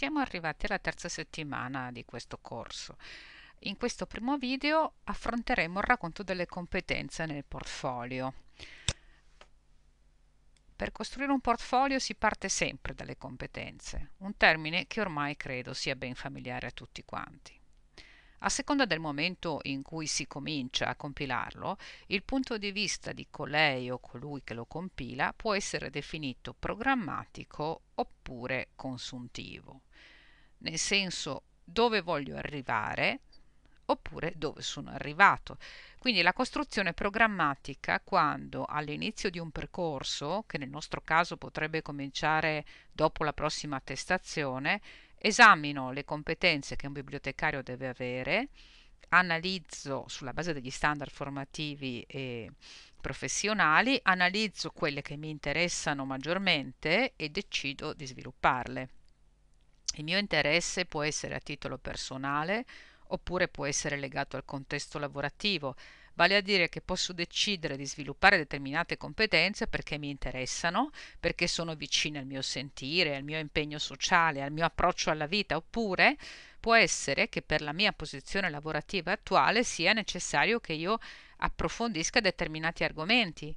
Siamo arrivati alla terza settimana di questo corso. In questo primo video affronteremo il racconto delle competenze nel portfolio. Per costruire un portfolio si parte sempre dalle competenze, un termine che ormai credo sia ben familiare a tutti quanti. A seconda del momento in cui si comincia a compilarlo, il punto di vista di colei o colui che lo compila può essere definito programmatico oppure consuntivo nel senso dove voglio arrivare oppure dove sono arrivato. Quindi la costruzione programmatica quando all'inizio di un percorso, che nel nostro caso potrebbe cominciare dopo la prossima attestazione, esamino le competenze che un bibliotecario deve avere, analizzo sulla base degli standard formativi e professionali, analizzo quelle che mi interessano maggiormente e decido di svilupparle. Il mio interesse può essere a titolo personale oppure può essere legato al contesto lavorativo, vale a dire che posso decidere di sviluppare determinate competenze perché mi interessano, perché sono vicine al mio sentire, al mio impegno sociale, al mio approccio alla vita, oppure può essere che per la mia posizione lavorativa attuale sia necessario che io approfondisca determinati argomenti.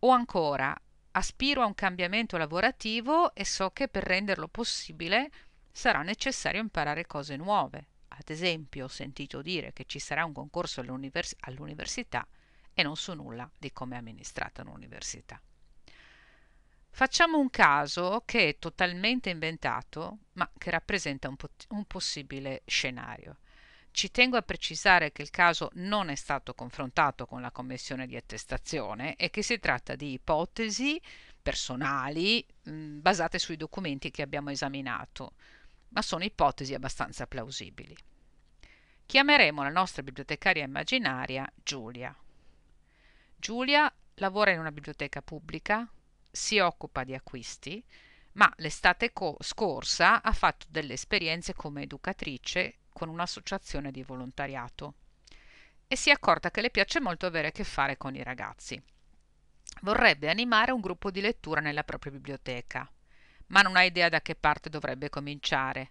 O ancora, aspiro a un cambiamento lavorativo e so che per renderlo possibile sarà necessario imparare cose nuove. Ad esempio, ho sentito dire che ci sarà un concorso all'univers- all'università e non so nulla di come è amministrata un'università. Facciamo un caso che è totalmente inventato, ma che rappresenta un, pot- un possibile scenario. Ci tengo a precisare che il caso non è stato confrontato con la commissione di attestazione e che si tratta di ipotesi personali mh, basate sui documenti che abbiamo esaminato ma sono ipotesi abbastanza plausibili. Chiameremo la nostra bibliotecaria immaginaria Giulia. Giulia lavora in una biblioteca pubblica, si occupa di acquisti, ma l'estate co- scorsa ha fatto delle esperienze come educatrice con un'associazione di volontariato e si è accorta che le piace molto avere a che fare con i ragazzi. Vorrebbe animare un gruppo di lettura nella propria biblioteca ma non ha idea da che parte dovrebbe cominciare.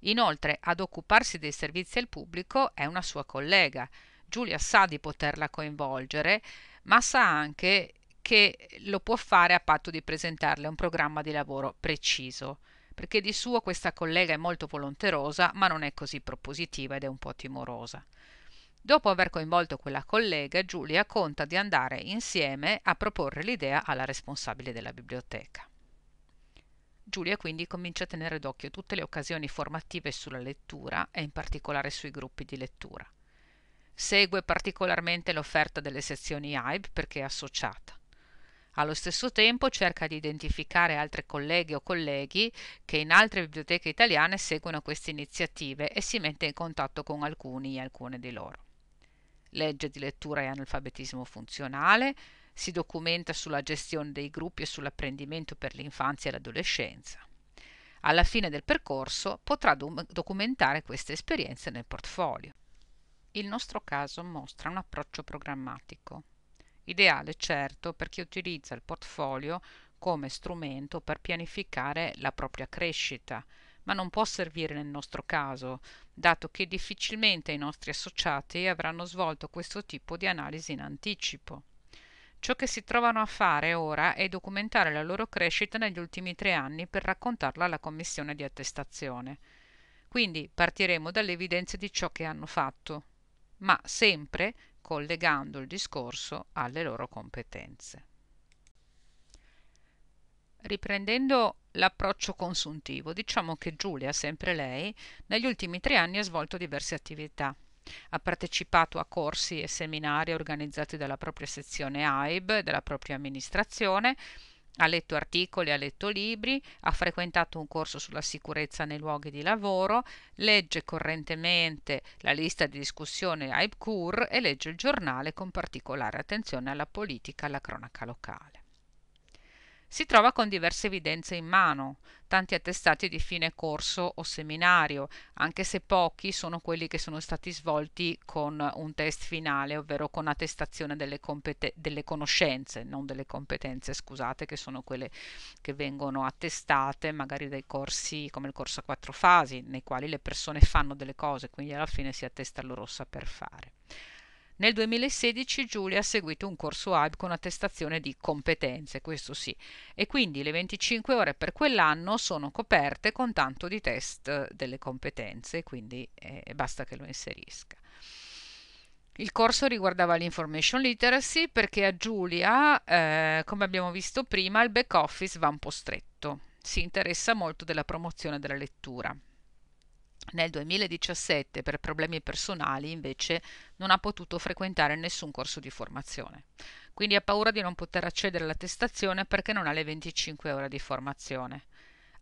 Inoltre, ad occuparsi dei servizi al pubblico è una sua collega. Giulia sa di poterla coinvolgere, ma sa anche che lo può fare a patto di presentarle un programma di lavoro preciso, perché di suo questa collega è molto volonterosa, ma non è così propositiva ed è un po' timorosa. Dopo aver coinvolto quella collega, Giulia conta di andare insieme a proporre l'idea alla responsabile della biblioteca. Giulia quindi comincia a tenere d'occhio tutte le occasioni formative sulla lettura e in particolare sui gruppi di lettura. Segue particolarmente l'offerta delle sezioni AIB perché è associata. Allo stesso tempo cerca di identificare altre colleghe o colleghi che in altre biblioteche italiane seguono queste iniziative e si mette in contatto con alcuni e alcune di loro. Legge di lettura e analfabetismo funzionale, si documenta sulla gestione dei gruppi e sull'apprendimento per l'infanzia e l'adolescenza. Alla fine del percorso potrà documentare queste esperienze nel portfolio. Il nostro caso mostra un approccio programmatico, ideale certo per chi utilizza il portfolio come strumento per pianificare la propria crescita, ma non può servire nel nostro caso, dato che difficilmente i nostri associati avranno svolto questo tipo di analisi in anticipo. Ciò che si trovano a fare ora è documentare la loro crescita negli ultimi tre anni per raccontarla alla commissione di attestazione. Quindi partiremo dalle evidenze di ciò che hanno fatto, ma sempre collegando il discorso alle loro competenze. Riprendendo l'approccio consuntivo, diciamo che Giulia, sempre lei, negli ultimi tre anni ha svolto diverse attività. Ha partecipato a corsi e seminari organizzati dalla propria sezione AIB e dalla propria amministrazione ha letto articoli, ha letto libri, ha frequentato un corso sulla sicurezza nei luoghi di lavoro, legge correntemente la lista di discussione AIBCUR e legge il giornale con particolare attenzione alla politica e alla cronaca locale. Si trova con diverse evidenze in mano, tanti attestati di fine corso o seminario, anche se pochi sono quelli che sono stati svolti con un test finale, ovvero con attestazione delle, competen- delle conoscenze, non delle competenze, scusate, che sono quelle che vengono attestate magari dai corsi come il corso a quattro fasi, nei quali le persone fanno delle cose, quindi alla fine si attesta il loro saper fare. Nel 2016 Giulia ha seguito un corso AIB con attestazione di competenze, questo sì, e quindi le 25 ore per quell'anno sono coperte con tanto di test delle competenze, quindi eh, basta che lo inserisca. Il corso riguardava l'information literacy perché a Giulia, eh, come abbiamo visto prima, il back office va un po' stretto, si interessa molto della promozione della lettura. Nel 2017, per problemi personali, invece, non ha potuto frequentare nessun corso di formazione. Quindi ha paura di non poter accedere all'attestazione perché non ha le 25 ore di formazione.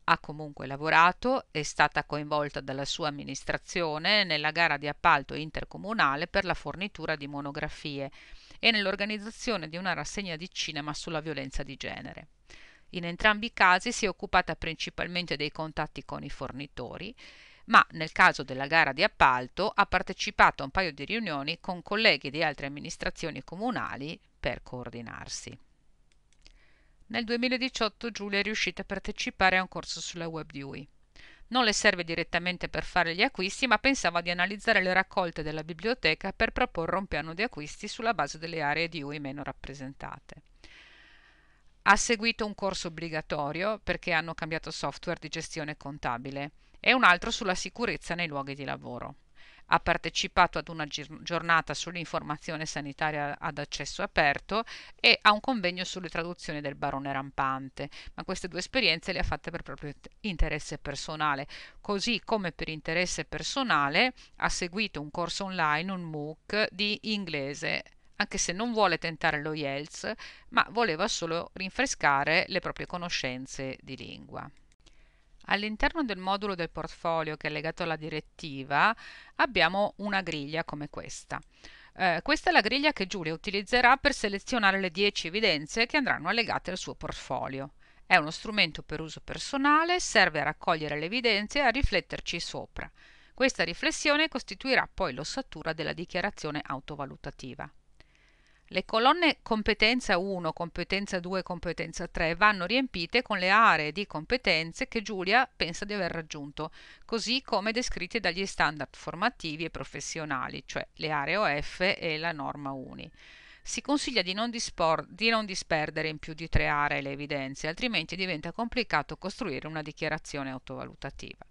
Ha comunque lavorato, è stata coinvolta dalla sua amministrazione nella gara di appalto intercomunale per la fornitura di monografie e nell'organizzazione di una rassegna di cinema sulla violenza di genere. In entrambi i casi si è occupata principalmente dei contatti con i fornitori ma nel caso della gara di appalto ha partecipato a un paio di riunioni con colleghi di altre amministrazioni comunali per coordinarsi. Nel 2018 Giulia è riuscita a partecipare a un corso sulla web di UI. Non le serve direttamente per fare gli acquisti, ma pensava di analizzare le raccolte della biblioteca per proporre un piano di acquisti sulla base delle aree di UI meno rappresentate. Ha seguito un corso obbligatorio perché hanno cambiato software di gestione contabile e un altro sulla sicurezza nei luoghi di lavoro. Ha partecipato ad una giornata sull'informazione sanitaria ad accesso aperto e a un convegno sulle traduzioni del barone rampante, ma queste due esperienze le ha fatte per proprio interesse personale, così come per interesse personale ha seguito un corso online, un MOOC di inglese anche se non vuole tentare lo IELTS, ma voleva solo rinfrescare le proprie conoscenze di lingua. All'interno del modulo del portfolio che è legato alla direttiva abbiamo una griglia come questa. Eh, questa è la griglia che Giulia utilizzerà per selezionare le 10 evidenze che andranno allegate al suo portfolio. È uno strumento per uso personale, serve a raccogliere le evidenze e a rifletterci sopra. Questa riflessione costituirà poi l'ossatura della dichiarazione autovalutativa. Le colonne competenza 1, competenza 2 e competenza 3 vanno riempite con le aree di competenze che Giulia pensa di aver raggiunto, così come descritte dagli standard formativi e professionali, cioè le aree OF e la norma UNI. Si consiglia di non, dispor- di non disperdere in più di tre aree le evidenze, altrimenti diventa complicato costruire una dichiarazione autovalutativa.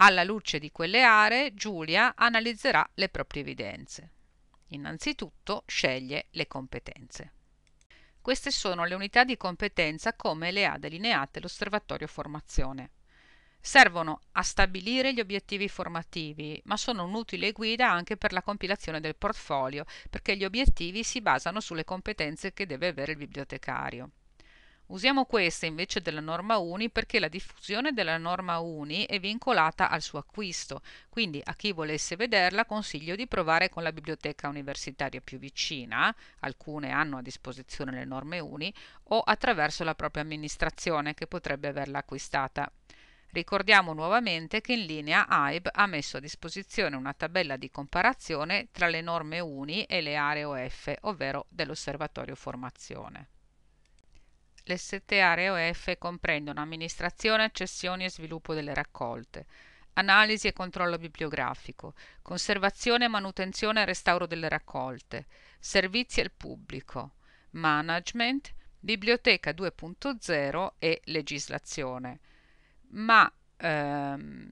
Alla luce di quelle aree, Giulia analizzerà le proprie evidenze. Innanzitutto sceglie le competenze. Queste sono le unità di competenza come le ha delineate l'osservatorio formazione. Servono a stabilire gli obiettivi formativi, ma sono un'utile guida anche per la compilazione del portfolio, perché gli obiettivi si basano sulle competenze che deve avere il bibliotecario. Usiamo questa invece della norma UNI perché la diffusione della norma UNI è vincolata al suo acquisto, quindi a chi volesse vederla consiglio di provare con la biblioteca universitaria più vicina, alcune hanno a disposizione le norme UNI, o attraverso la propria amministrazione che potrebbe averla acquistata. Ricordiamo nuovamente che in linea AIB ha messo a disposizione una tabella di comparazione tra le norme UNI e le aree OF, ovvero dell'osservatorio formazione le sette aree OF comprendono amministrazione, cessioni e sviluppo delle raccolte, analisi e controllo bibliografico, conservazione, manutenzione e restauro delle raccolte, servizi al pubblico, management, biblioteca 2.0 e legislazione. Ma ehm,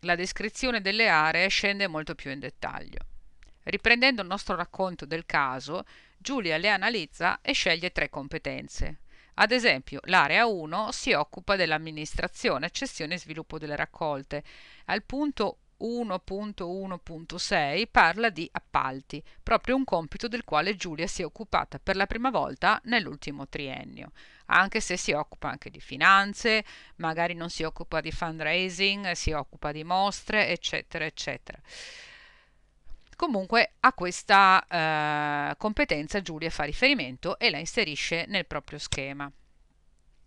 la descrizione delle aree scende molto più in dettaglio. Riprendendo il nostro racconto del caso, Giulia le analizza e sceglie tre competenze. Ad esempio, l'area 1 si occupa dell'amministrazione, cessione e sviluppo delle raccolte. Al punto 1.1.6 parla di appalti, proprio un compito del quale Giulia si è occupata per la prima volta nell'ultimo triennio, anche se si occupa anche di finanze, magari non si occupa di fundraising, si occupa di mostre, eccetera, eccetera. Comunque a questa eh, competenza Giulia fa riferimento e la inserisce nel proprio schema.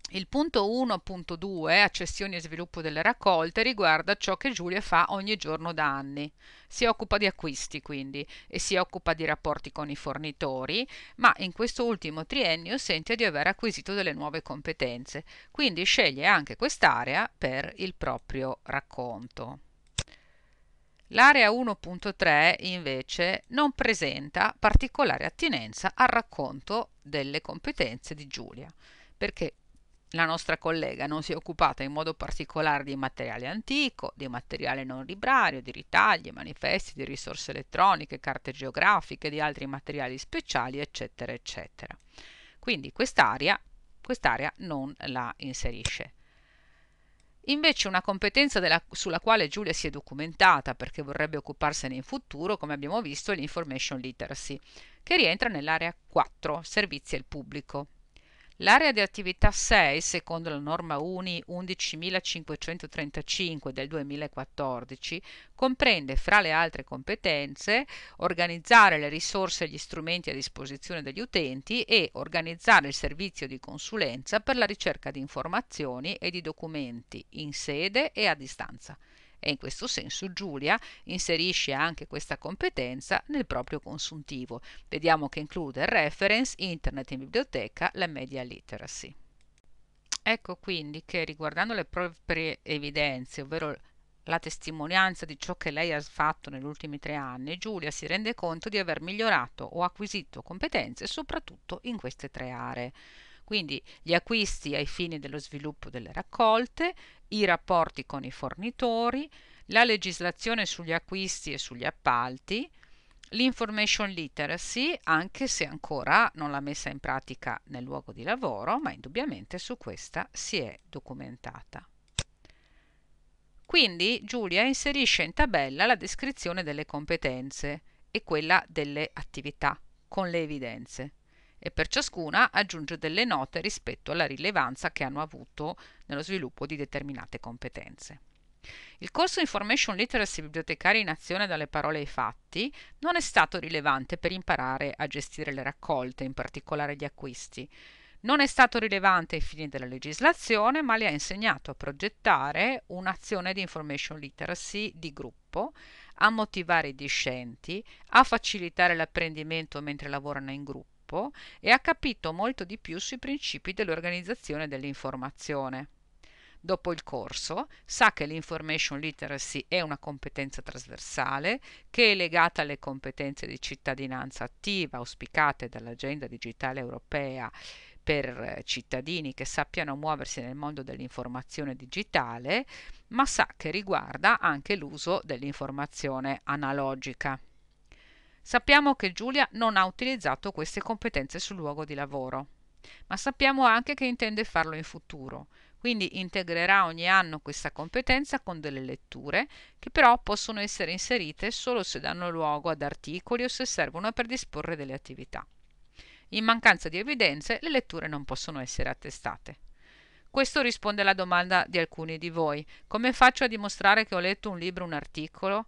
Il punto 1.2, accessioni e sviluppo delle raccolte, riguarda ciò che Giulia fa ogni giorno da anni. Si occupa di acquisti, quindi, e si occupa di rapporti con i fornitori, ma in questo ultimo triennio sente di aver acquisito delle nuove competenze, quindi sceglie anche quest'area per il proprio racconto. L'area 1.3 invece non presenta particolare attinenza al racconto delle competenze di Giulia, perché la nostra collega non si è occupata in modo particolare di materiale antico, di materiale non librario, di ritagli, manifesti, di risorse elettroniche, carte geografiche, di altri materiali speciali, eccetera, eccetera. Quindi quest'area, quest'area non la inserisce. Invece una competenza della, sulla quale Giulia si è documentata perché vorrebbe occuparsene in futuro, come abbiamo visto, è l'information literacy, che rientra nell'area 4, servizi al pubblico. L'area di attività 6, secondo la norma UNI 11535 del 2014, comprende, fra le altre competenze, organizzare le risorse e gli strumenti a disposizione degli utenti e organizzare il servizio di consulenza per la ricerca di informazioni e di documenti in sede e a distanza e in questo senso Giulia inserisce anche questa competenza nel proprio consuntivo. Vediamo che include reference, internet in biblioteca, la media literacy. Ecco quindi che riguardando le proprie evidenze, ovvero la testimonianza di ciò che lei ha fatto negli ultimi tre anni, Giulia si rende conto di aver migliorato o acquisito competenze soprattutto in queste tre aree. Quindi gli acquisti ai fini dello sviluppo delle raccolte, i rapporti con i fornitori, la legislazione sugli acquisti e sugli appalti, l'information literacy, anche se ancora non l'ha messa in pratica nel luogo di lavoro, ma indubbiamente su questa si è documentata. Quindi Giulia inserisce in tabella la descrizione delle competenze e quella delle attività con le evidenze e per ciascuna aggiunge delle note rispetto alla rilevanza che hanno avuto nello sviluppo di determinate competenze. Il corso Information Literacy Bibliotecari in azione dalle parole ai fatti non è stato rilevante per imparare a gestire le raccolte, in particolare gli acquisti. Non è stato rilevante ai fini della legislazione, ma le ha insegnato a progettare un'azione di information literacy di gruppo, a motivare i discenti, a facilitare l'apprendimento mentre lavorano in gruppo sviluppo e ha capito molto di più sui principi dell'organizzazione dell'informazione. Dopo il corso sa che l'information literacy è una competenza trasversale che è legata alle competenze di cittadinanza attiva auspicate dall'agenda digitale europea per eh, cittadini che sappiano muoversi nel mondo dell'informazione digitale, ma sa che riguarda anche l'uso dell'informazione analogica. Sappiamo che Giulia non ha utilizzato queste competenze sul luogo di lavoro, ma sappiamo anche che intende farlo in futuro, quindi integrerà ogni anno questa competenza con delle letture che però possono essere inserite solo se danno luogo ad articoli o se servono per disporre delle attività. In mancanza di evidenze le letture non possono essere attestate. Questo risponde alla domanda di alcuni di voi. Come faccio a dimostrare che ho letto un libro, un articolo?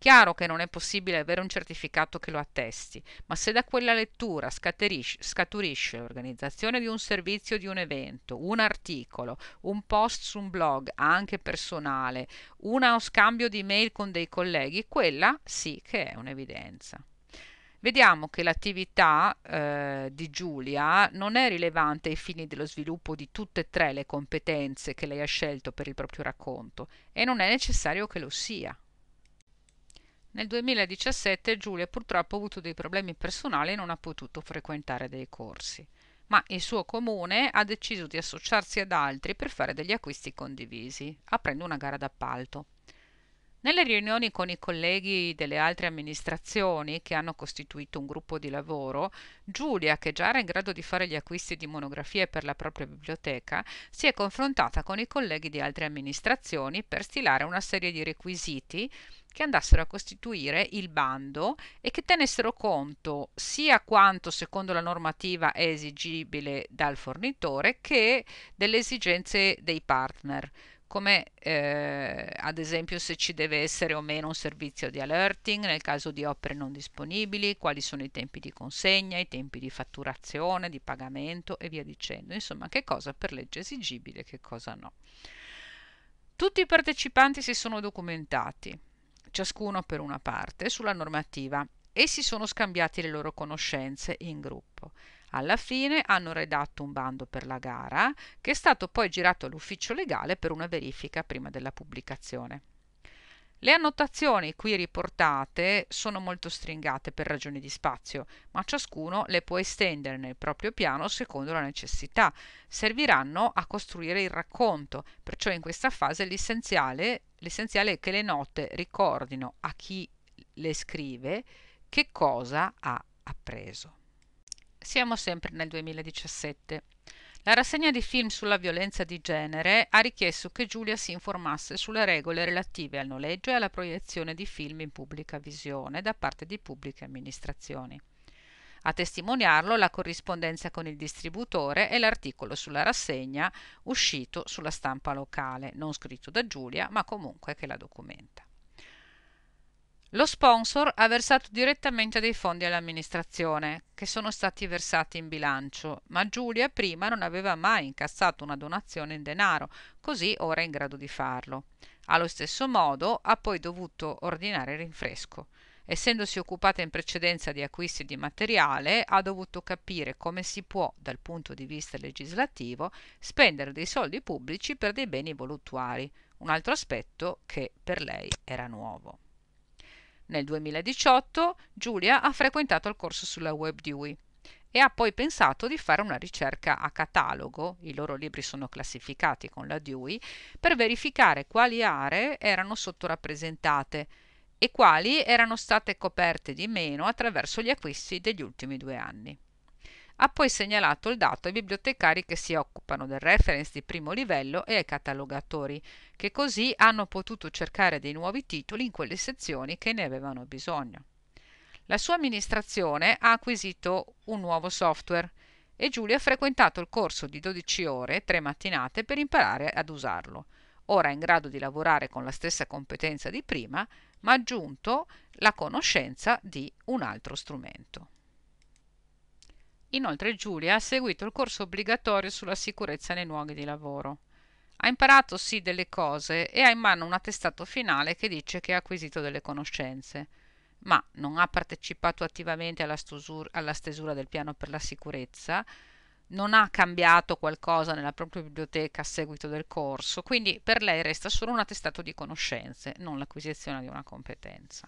Chiaro che non è possibile avere un certificato che lo attesti, ma se da quella lettura scaturisce l'organizzazione di un servizio, di un evento, un articolo, un post su un blog, anche personale, uno scambio di mail con dei colleghi, quella sì che è un'evidenza. Vediamo che l'attività eh, di Giulia non è rilevante ai fini dello sviluppo di tutte e tre le competenze che lei ha scelto per il proprio racconto e non è necessario che lo sia. Nel 2017 Giulia purtroppo ha avuto dei problemi personali e non ha potuto frequentare dei corsi, ma il suo comune ha deciso di associarsi ad altri per fare degli acquisti condivisi, aprendo una gara d'appalto. Nelle riunioni con i colleghi delle altre amministrazioni, che hanno costituito un gruppo di lavoro, Giulia, che già era in grado di fare gli acquisti di monografie per la propria biblioteca, si è confrontata con i colleghi di altre amministrazioni per stilare una serie di requisiti che andassero a costituire il bando e che tenessero conto sia quanto secondo la normativa è esigibile dal fornitore che delle esigenze dei partner come eh, ad esempio se ci deve essere o meno un servizio di alerting nel caso di opere non disponibili, quali sono i tempi di consegna, i tempi di fatturazione, di pagamento e via dicendo, insomma che cosa per legge esigibile e che cosa no. Tutti i partecipanti si sono documentati, ciascuno per una parte, sulla normativa e si sono scambiati le loro conoscenze in gruppo. Alla fine hanno redatto un bando per la gara che è stato poi girato all'ufficio legale per una verifica prima della pubblicazione. Le annotazioni qui riportate sono molto stringate per ragioni di spazio, ma ciascuno le può estendere nel proprio piano secondo la necessità. Serviranno a costruire il racconto, perciò in questa fase l'essenziale, è che le note ricordino a chi le scrive che cosa ha appreso. Siamo sempre nel 2017. La rassegna di film sulla violenza di genere ha richiesto che Giulia si informasse sulle regole relative al noleggio e alla proiezione di film in pubblica visione da parte di pubbliche amministrazioni. A testimoniarlo la corrispondenza con il distributore e l'articolo sulla rassegna uscito sulla stampa locale, non scritto da Giulia, ma comunque che la documenta. Lo sponsor ha versato direttamente dei fondi all'amministrazione, che sono stati versati in bilancio, ma Giulia prima non aveva mai incassato una donazione in denaro, così ora è in grado di farlo. Allo stesso modo ha poi dovuto ordinare rinfresco. Essendosi occupata in precedenza di acquisti di materiale, ha dovuto capire come si può, dal punto di vista legislativo, spendere dei soldi pubblici per dei beni voluttuari, un altro aspetto che per lei era nuovo. Nel 2018 Giulia ha frequentato il corso sulla Web Dewey e ha poi pensato di fare una ricerca a catalogo, i loro libri sono classificati con la Dewey, per verificare quali aree erano sottorappresentate e quali erano state coperte di meno attraverso gli acquisti degli ultimi due anni. Ha poi segnalato il dato ai bibliotecari che si occupano del reference di primo livello e ai catalogatori, che così hanno potuto cercare dei nuovi titoli in quelle sezioni che ne avevano bisogno. La sua amministrazione ha acquisito un nuovo software e Giulia ha frequentato il corso di 12 ore, 3 mattinate, per imparare ad usarlo. Ora è in grado di lavorare con la stessa competenza di prima, ma ha aggiunto la conoscenza di un altro strumento. Inoltre Giulia ha seguito il corso obbligatorio sulla sicurezza nei luoghi di lavoro. Ha imparato sì delle cose e ha in mano un attestato finale che dice che ha acquisito delle conoscenze, ma non ha partecipato attivamente alla, stusura, alla stesura del piano per la sicurezza, non ha cambiato qualcosa nella propria biblioteca a seguito del corso, quindi per lei resta solo un attestato di conoscenze, non l'acquisizione di una competenza.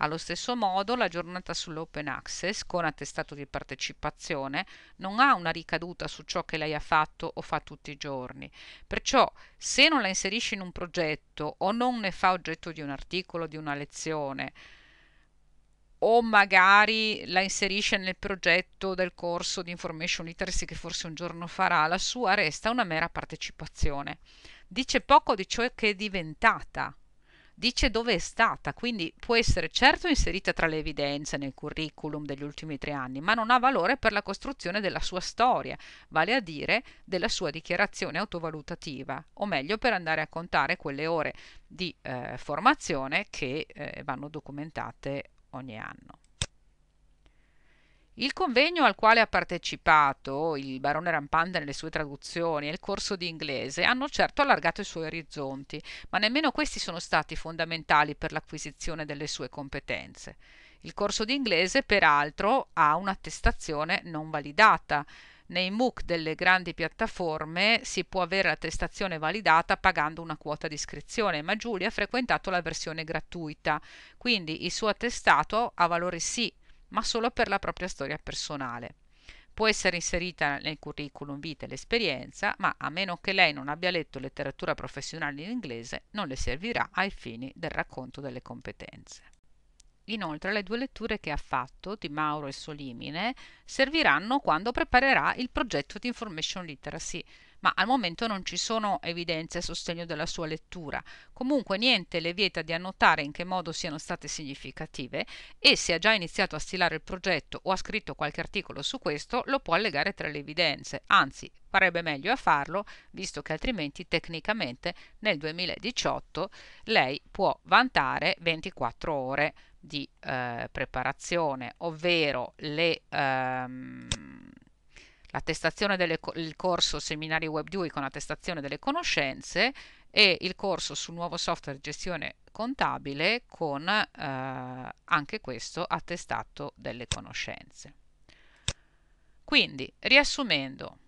Allo stesso modo, la giornata sull'open access, con attestato di partecipazione, non ha una ricaduta su ciò che lei ha fatto o fa tutti i giorni. Perciò, se non la inserisce in un progetto o non ne fa oggetto di un articolo, di una lezione, o magari la inserisce nel progetto del corso di information literacy che forse un giorno farà, la sua resta una mera partecipazione. Dice poco di ciò che è diventata dice dove è stata, quindi può essere certo inserita tra le evidenze nel curriculum degli ultimi tre anni, ma non ha valore per la costruzione della sua storia, vale a dire della sua dichiarazione autovalutativa, o meglio per andare a contare quelle ore di eh, formazione che eh, vanno documentate ogni anno. Il convegno al quale ha partecipato il barone rampante nelle sue traduzioni e il corso di inglese hanno certo allargato i suoi orizzonti, ma nemmeno questi sono stati fondamentali per l'acquisizione delle sue competenze. Il corso di inglese, peraltro, ha un'attestazione non validata. Nei MOOC delle grandi piattaforme si può avere l'attestazione validata pagando una quota di iscrizione, ma Giulia ha frequentato la versione gratuita, quindi il suo attestato ha valore sì ma solo per la propria storia personale. Può essere inserita nel curriculum vita e l'esperienza, ma a meno che lei non abbia letto letteratura professionale in inglese, non le servirà ai fini del racconto delle competenze. Inoltre le due letture che ha fatto di Mauro e Solimine serviranno quando preparerà il progetto di Information Literacy, ma al momento non ci sono evidenze a sostegno della sua lettura. Comunque niente le vieta di annotare in che modo siano state significative e se ha già iniziato a stilare il progetto o ha scritto qualche articolo su questo, lo può allegare tra le evidenze, anzi farebbe meglio a farlo, visto che altrimenti tecnicamente nel 2018 lei può vantare 24 ore di eh, preparazione, ovvero le... Ehm, attestazione del corso Seminari Web 2 con attestazione delle conoscenze e il corso sul nuovo software gestione contabile con eh, anche questo attestato delle conoscenze. Quindi, riassumendo,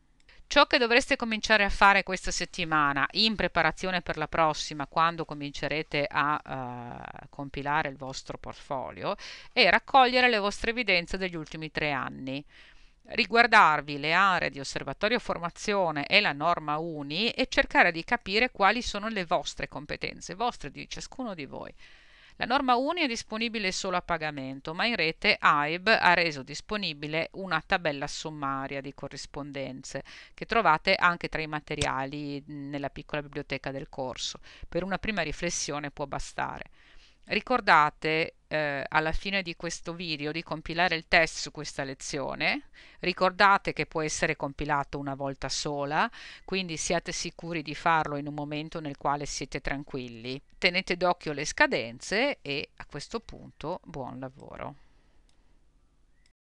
Ciò che dovreste cominciare a fare questa settimana in preparazione per la prossima, quando comincerete a uh, compilare il vostro portfolio, è raccogliere le vostre evidenze degli ultimi tre anni riguardarvi le aree di osservatorio formazione e la norma UNI e cercare di capire quali sono le vostre competenze, vostre di ciascuno di voi. La norma UNI è disponibile solo a pagamento, ma in rete AIB ha reso disponibile una tabella sommaria di corrispondenze che trovate anche tra i materiali nella piccola biblioteca del corso. Per una prima riflessione può bastare. Ricordate eh, alla fine di questo video di compilare il test su questa lezione, ricordate che può essere compilato una volta sola, quindi siate sicuri di farlo in un momento nel quale siete tranquilli. Tenete d'occhio le scadenze e a questo punto buon lavoro.